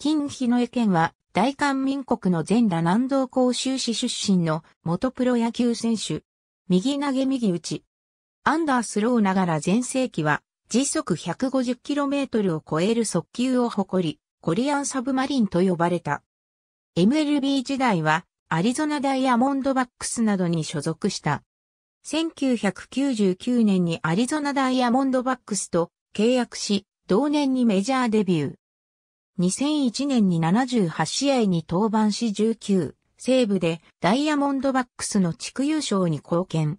金日野江県は、大韓民国の全羅南道公州市出身の元プロ野球選手。右投げ右打ち。アンダースローながら前世紀は、時速 150km を超える速球を誇り、コリアンサブマリンと呼ばれた。MLB 時代は、アリゾナダイヤモンドバックスなどに所属した。1999年にアリゾナダイヤモンドバックスと契約し、同年にメジャーデビュー。2001年に78試合に登板し19、西部でダイヤモンドバックスの地区優勝に貢献。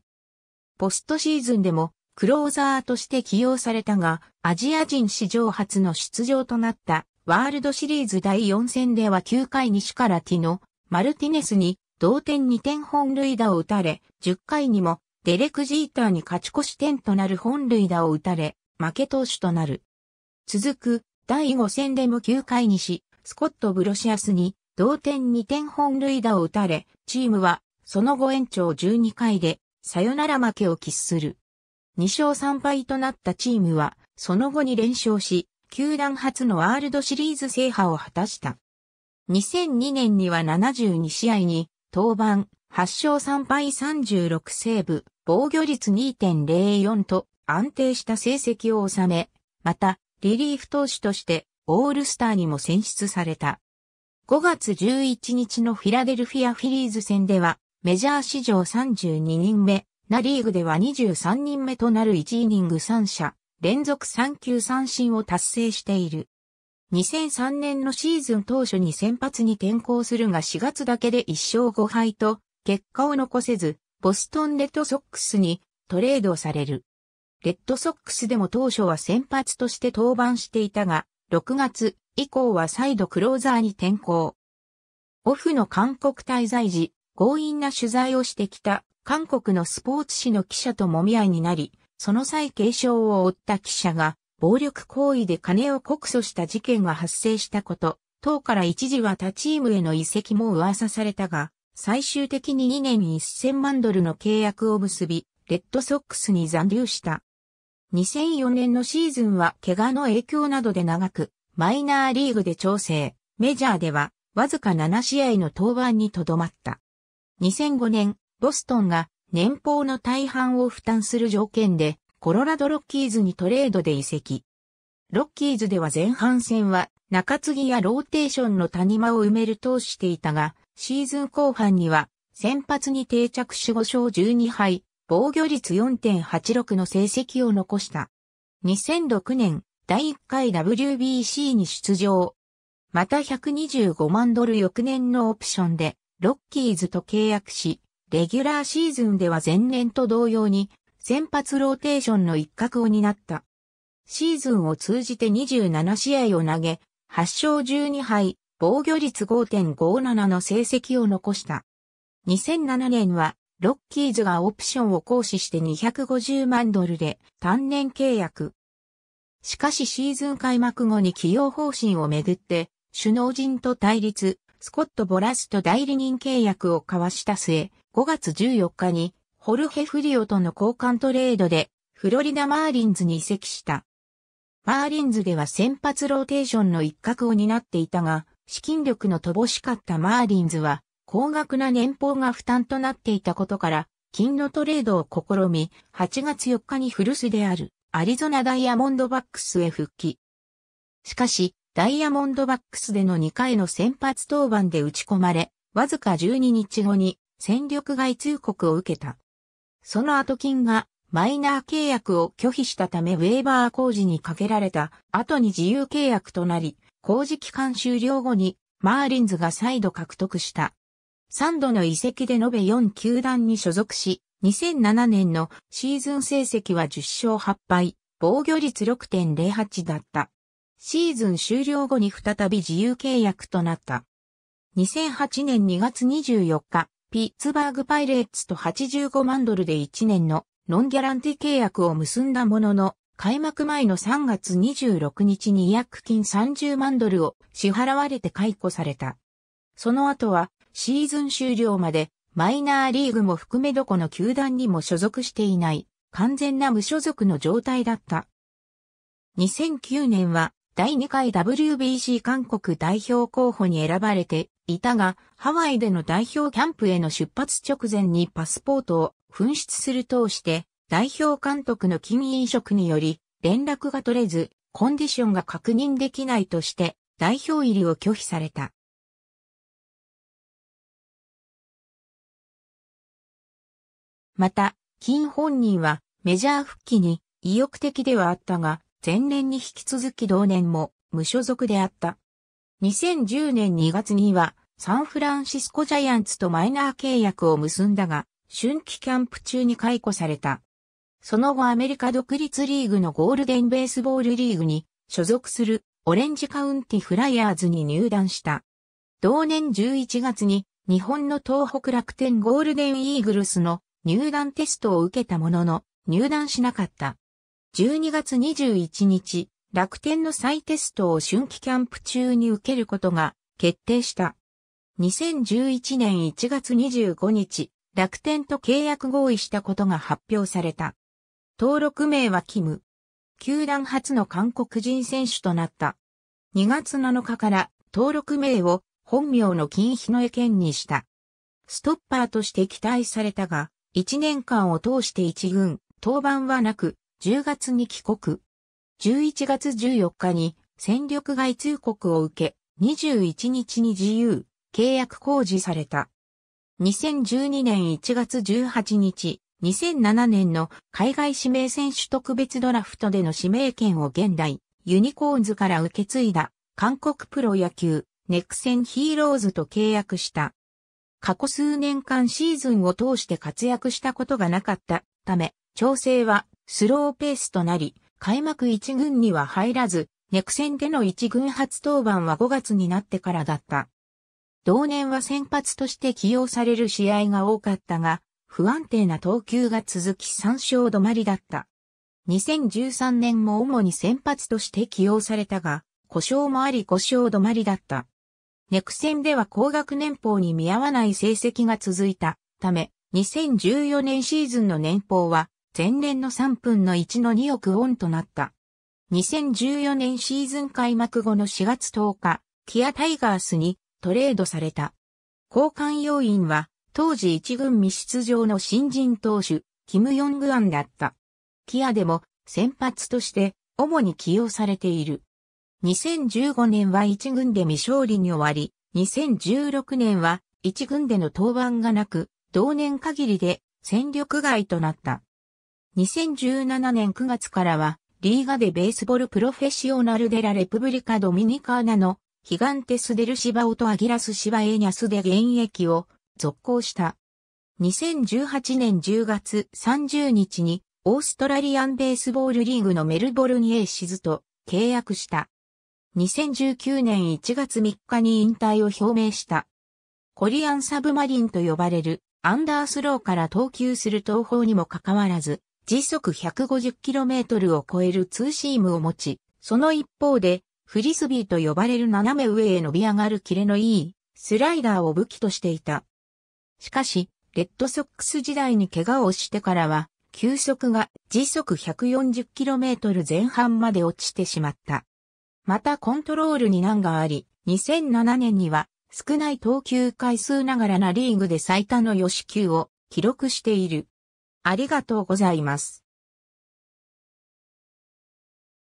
ポストシーズンでもクローザーとして起用されたが、アジア人史上初の出場となったワールドシリーズ第4戦では9回西からティノ、マルティネスに同点2点本塁打を打たれ、10回にもデレク・ジーターに勝ち越し点となる本塁打を打たれ、負け投手となる。続く第5戦でも9回にし、スコット・ブロシアスに同点2点本塁打を打たれ、チームはその後延長12回でサヨナラ負けを喫する。2勝3敗となったチームはその後に連勝し、球団初のワールドシリーズ制覇を果たした。2002年には72試合に登板、8勝3敗36セーブ、防御率2.04と安定した成績を収め、またリリーフ投手としてオールスターにも選出された。5月11日のフィラデルフィアフィリーズ戦では、メジャー史上32人目、ナリーグでは23人目となる1イニング3者、連続3球三振を達成している。2003年のシーズン当初に先発に転向するが4月だけで1勝5敗と結果を残せず、ボストンレッドソックスにトレードされる。レッドソックスでも当初は先発として登板していたが、6月以降は再度クローザーに転向。オフの韓国滞在時、強引な取材をしてきた韓国のスポーツ紙の記者ともみ合いになり、その際軽傷を追った記者が暴力行為で金を告訴した事件が発生したこと、党から一時は他チームへの移籍も噂されたが、最終的に2年1000万ドルの契約を結び、レッドソックスに残留した。2004年のシーズンは怪我の影響などで長く、マイナーリーグで調整、メジャーでは、わずか7試合の登板にとどまった。2005年、ボストンが年俸の大半を負担する条件で、コロラドロッキーズにトレードで移籍。ロッキーズでは前半戦は中継ぎやローテーションの谷間を埋める通していたが、シーズン後半には先発に定着し5勝12敗、防御率4.86の成績を残した。2006年、第1回 WBC に出場。また125万ドル翌年のオプションで、ロッキーズと契約し、レギュラーシーズンでは前年と同様に、先発ローテーションの一角を担った。シーズンを通じて27試合を投げ、8勝12敗、防御率5.57の成績を残した。2007年はロッキーズがオプションを行使して250万ドルで単年契約。しかしシーズン開幕後に起用方針をめぐって、首脳陣と対立、スコット・ボラスと代理人契約を交わした末、5月14日に、ホルヘ・フリオとの交換トレードで、フロリダ・マーリンズに移籍した。マーリンズでは先発ローテーションの一角を担っていたが、資金力の乏しかったマーリンズは、高額な年俸が負担となっていたことから、金のトレードを試み、8月4日に古巣であるアリゾナダイヤモンドバックスへ復帰。しかし、ダイヤモンドバックスでの2回の先発登板で打ち込まれ、わずか12日後に戦力外通告を受けた。その後金がマイナー契約を拒否したためウェーバー工事にかけられた後に自由契約となり、工事期間終了後にマーリンズが再度獲得した。3度の移籍で延べ4球団に所属し、2007年のシーズン成績は10勝8敗、防御率6.08だった。シーズン終了後に再び自由契約となった。2008年2月24日、ピッツバーグパイレーツと85万ドルで1年のノンギャランティ契約を結んだものの、開幕前の3月26日に違約金30万ドルを支払われて解雇された。その後はシーズン終了までマイナーリーグも含めどこの球団にも所属していない完全な無所属の状態だった。2009年は第2回 WBC 韓国代表候補に選ばれていたが、ハワイでの代表キャンプへの出発直前にパスポートを紛失する通して、代表監督の金飲食により連絡が取れず、コンディションが確認できないとして、代表入りを拒否された。また、金本人はメジャー復帰に意欲的ではあったが、前年に引き続き同年も無所属であった。2010年2月にはサンフランシスコジャイアンツとマイナー契約を結んだが、春季キャンプ中に解雇された。その後アメリカ独立リーグのゴールデンベースボールリーグに所属するオレンジカウンティフライヤーズに入団した。同年11月に日本の東北楽天ゴールデンイーグルスの入団テストを受けたものの、入団しなかった。12月21日、楽天の再テストを春季キャンプ中に受けることが決定した。2011年1月25日、楽天と契約合意したことが発表された。登録名はキム。球団初の韓国人選手となった。2月7日から登録名を本名の金日の絵県にした。ストッパーとして期待されたが、1年間を通して1軍、登板はなく、10月に帰国。11月14日に戦力外通告を受け、21日に自由、契約公示された。2012年1月18日、2007年の海外指名選手特別ドラフトでの指名権を現代、ユニコーンズから受け継いだ、韓国プロ野球、ネクセンヒーローズと契約した。過去数年間シーズンを通して活躍したことがなかったため、調整はスローペースとなり、開幕1軍には入らず、ネク戦での1軍初登板は5月になってからだった。同年は先発として起用される試合が多かったが、不安定な投球が続き3勝止まりだった。2013年も主に先発として起用されたが、故障もあり5勝止まりだった。ネクセンでは高額年俸に見合わない成績が続いたため、2014年シーズンの年俸は前年の3分の1の2億ウォンとなった。2014年シーズン開幕後の4月10日、キアタイガースにトレードされた。交換要員は当時一軍未出場の新人投手、キム・ヨングアンだった。キアでも先発として主に起用されている。2015年は1軍で未勝利に終わり、2016年は1軍での登板がなく、同年限りで戦力外となった。2017年9月からは、リーガでベースボールプロフェッショナルデラレプブリカドミニカーナのヒガンテスデルシバオとアギラスシバエーニャスで現役を続行した。2018年10月30日にオーストラリアンベースボールリーグのメルボルニエーシズと契約した。2019年1月3日に引退を表明した。コリアンサブマリンと呼ばれるアンダースローから投球する東方にもかかわらず、時速 150km を超えるツーシームを持ち、その一方で、フリスビーと呼ばれる斜め上へ伸び上がるキレのいいスライダーを武器としていた。しかし、レッドソックス時代に怪我をしてからは、球速が時速 140km 前半まで落ちてしまった。またコントロールに難があり、2007年には少ない投球回数ながらなリーグで最多の予試球を記録している。ありがとうございます。